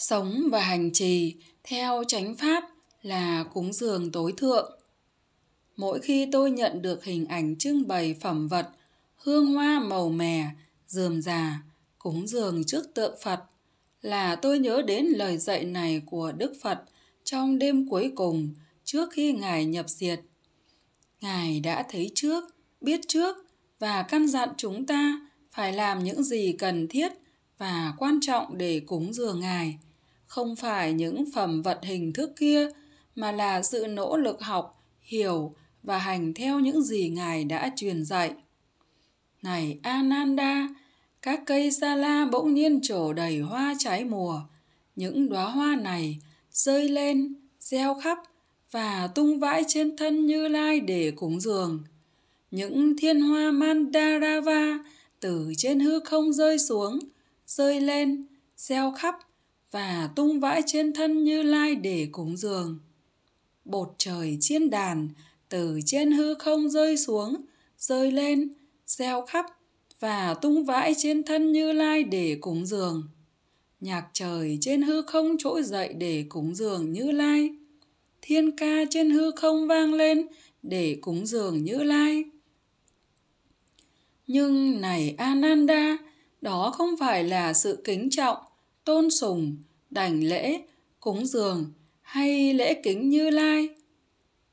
Sống và hành trì theo chánh pháp là cúng dường tối thượng. Mỗi khi tôi nhận được hình ảnh trưng bày phẩm vật, hương hoa màu mè, dườm già, cúng dường trước tượng Phật là tôi nhớ đến lời dạy này của Đức Phật trong đêm cuối cùng trước khi Ngài nhập diệt. Ngài đã thấy trước, biết trước và căn dặn chúng ta phải làm những gì cần thiết và quan trọng để cúng dường Ngài – không phải những phẩm vật hình thức kia mà là sự nỗ lực học hiểu và hành theo những gì ngài đã truyền dạy này ananda các cây sa la bỗng nhiên trổ đầy hoa trái mùa những đóa hoa này rơi lên gieo khắp và tung vãi trên thân như lai để cúng dường những thiên hoa mandarava từ trên hư không rơi xuống rơi lên gieo khắp và tung vãi trên thân như lai để cúng dường bột trời chiên đàn từ trên hư không rơi xuống rơi lên gieo khắp và tung vãi trên thân như lai để cúng dường nhạc trời trên hư không trỗi dậy để cúng dường như lai thiên ca trên hư không vang lên để cúng dường như lai nhưng này ananda đó không phải là sự kính trọng tôn sùng, đảnh lễ, cúng dường hay lễ kính Như Lai.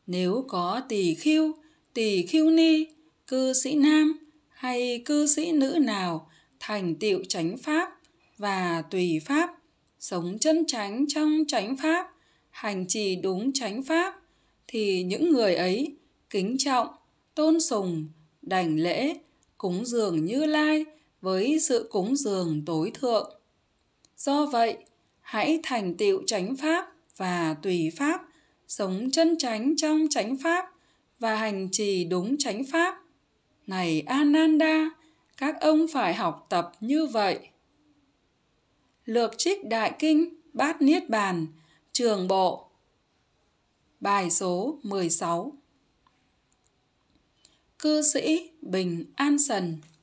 Nếu có tỳ khưu, tỳ khưu ni, cư sĩ nam hay cư sĩ nữ nào thành tựu chánh pháp và tùy pháp, sống chân chánh trong chánh pháp, hành trì đúng chánh pháp thì những người ấy kính trọng, tôn sùng, đảnh lễ, cúng dường Như Lai với sự cúng dường tối thượng. Do vậy, hãy thành tựu chánh pháp và tùy pháp, sống chân chánh trong chánh pháp và hành trì đúng chánh pháp. Này Ananda, các ông phải học tập như vậy. Lược trích Đại Kinh Bát Niết Bàn, Trường Bộ Bài số 16 Cư sĩ Bình An Sần